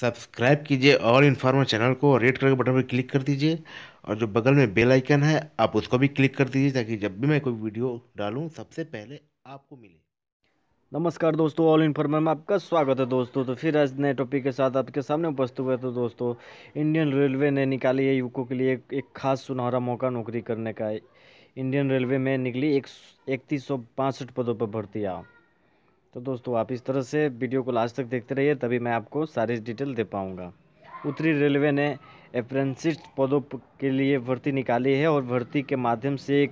subscribe कीजिए all informer channel को red colour के बटन पर क्लिक कर दीजिए और जो बगल में बेल आइकन है आप उसको भी क्लिक कर दीजिए ताकि जब भी मैं कोई वीडियो डालूँ सबसे पहले आपको मिले नमस्कार दोस्तों ऑल इन्फॉर्मर में आपका स्वागत है दोस्तों तो फिर आज नए टॉपिक के साथ आपके सामने उपस्थित हुए तो दोस्तों इंडियन रेलवे ने निकाली है युवकों के लिए एक खास सुनहरा मौका नौकरी करने का इंडियन रेलवे में निकली एक इकतीस सौ पदों पर भर्ती आ तो दोस्तों आप इस तरह से वीडियो को लास्ट तक देखते रहिए तभी मैं आपको सारी डिटेल दे पाऊँगा उत्तरी रेलवे ने अप्रेंसिस पदों के लिए भर्ती निकाली है और भर्ती के माध्यम से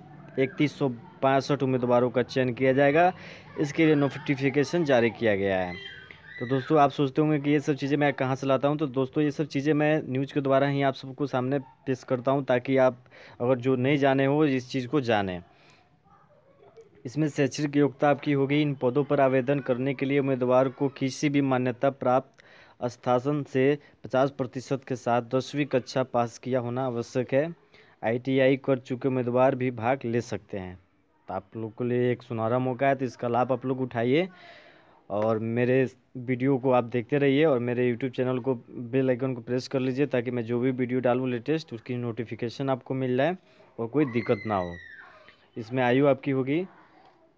इकतीस सौ पैंसठ उम्मीदवारों का चयन किया जाएगा इसके लिए नोटिफिकेशन जारी किया गया है तो दोस्तों आप सोचते होंगे कि ये सब चीज़ें मैं कहाँ से लाता हूँ तो दोस्तों ये सब चीज़ें मैं न्यूज़ के द्वारा ही आप सबको सामने पेश करता हूँ ताकि आप अगर जो नहीं जाने हो इस चीज़ को जानें इसमें शैक्षणिक योग्यता आपकी होगी इन पदों पर आवेदन करने के लिए उम्मीदवार को किसी भी मान्यता प्राप्त स्थासन से पचास प्रतिशत के साथ दसवीं कक्षा पास किया होना आवश्यक है आईटीआई कर चुके उम्मीदवार भी भाग ले सकते हैं तो आप लोग के लिए एक सुनहरा मौका है तो इसका लाभ आप लोग उठाइए और मेरे वीडियो को आप देखते रहिए और मेरे यूट्यूब चैनल को बेल आइकन को प्रेस कर लीजिए ताकि मैं जो भी वीडियो डालूँ लेटेस्ट उसकी नोटिफिकेशन आपको मिल जाए और कोई दिक्कत ना हो इसमें आयु आपकी होगी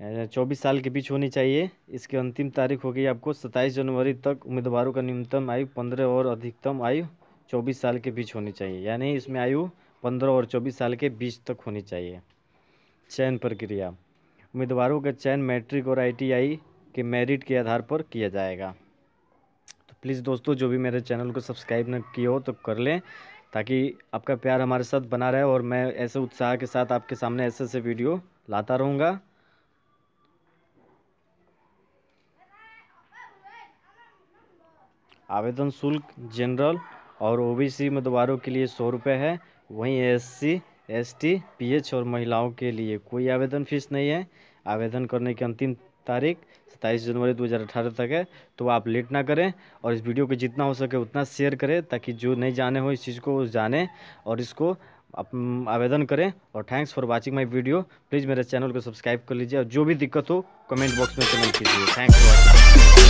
चौबीस साल के बीच होनी चाहिए इसकी अंतिम तारीख होगी आपको सत्ताईस जनवरी तक उम्मीदवारों का न्यूनतम आयु पंद्रह और अधिकतम आयु चौबीस साल के बीच होनी चाहिए यानी इसमें आयु पंद्रह और चौबीस साल के बीच तक होनी चाहिए चयन प्रक्रिया उम्मीदवारों का चयन मैट्रिक और आईटीआई के मेरिट के आधार पर किया जाएगा तो प्लीज़ दोस्तों जो भी मेरे चैनल को सब्सक्राइब न किया हो तो कर लें ताकि आपका प्यार हमारे साथ बना रहे और मैं ऐसे उत्साह के साथ आपके सामने ऐसे ऐसे वीडियो लाता रहूँगा आवेदन शुल्क जनरल और ओबीसी उम्मीदवारों के लिए सौ रुपये है वहीं एससी एसटी पीएच और महिलाओं के लिए कोई आवेदन फीस नहीं है आवेदन करने की अंतिम तारीख सताईस जनवरी 2018 तक है तो आप लेट ना करें और इस वीडियो को जितना हो सके उतना शेयर करें ताकि जो नहीं जाने हो इस चीज़ को जाने और इसको आप आवेदन करें और thanks for watching my video please मेरे चैनल को सब्सक्राइब कर लीजिए और जो भी दिक्कत हो कमेंट बॉक्स में कमेंट कीजिए थैंक्स फॉर